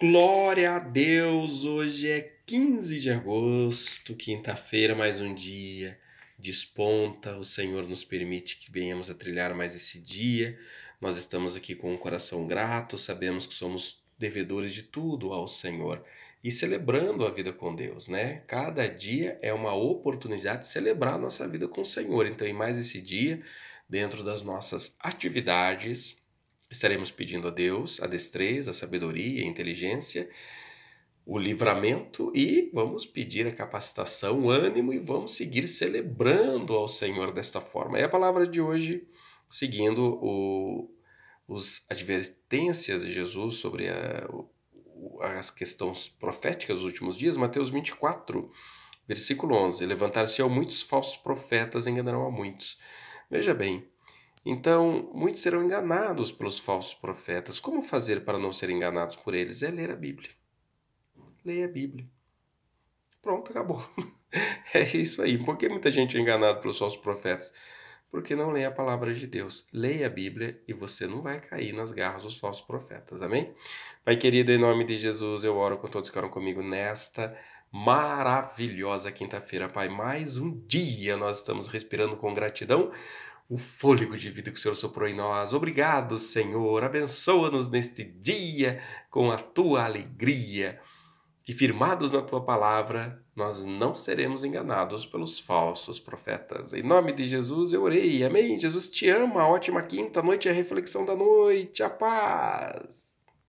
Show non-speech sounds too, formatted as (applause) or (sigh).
Glória a Deus! Hoje é 15 de agosto, quinta-feira, mais um dia. Desponta, o Senhor nos permite que venhamos a trilhar mais esse dia. Nós estamos aqui com um coração grato, sabemos que somos devedores de tudo ao Senhor e celebrando a vida com Deus, né? Cada dia é uma oportunidade de celebrar a nossa vida com o Senhor. Então, em mais esse dia, dentro das nossas atividades, Estaremos pedindo a Deus a destreza, a sabedoria, a inteligência, o livramento e vamos pedir a capacitação, o ânimo e vamos seguir celebrando ao Senhor desta forma. É a palavra de hoje, seguindo o, os advertências de Jesus sobre a, as questões proféticas dos últimos dias, Mateus 24, versículo 11. Levantar-se-ão muitos falsos profetas, enganarão a muitos. Veja bem, então, muitos serão enganados pelos falsos profetas. Como fazer para não ser enganados por eles? É ler a Bíblia. Leia a Bíblia. Pronto, acabou. (laughs) é isso aí. Por que muita gente é enganada pelos falsos profetas? Porque não lê a palavra de Deus. Leia a Bíblia e você não vai cair nas garras dos falsos profetas. Amém? Pai querido, em nome de Jesus, eu oro com todos que oram comigo nesta maravilhosa quinta-feira, Pai. Mais um dia nós estamos respirando com gratidão o fôlego de vida que o Senhor soprou em nós. Obrigado, Senhor. Abençoa-nos neste dia com a tua alegria. E firmados na tua palavra, nós não seremos enganados pelos falsos profetas. Em nome de Jesus eu orei. Amém. Jesus te ama. Ótima quinta noite, é a reflexão da noite. A paz.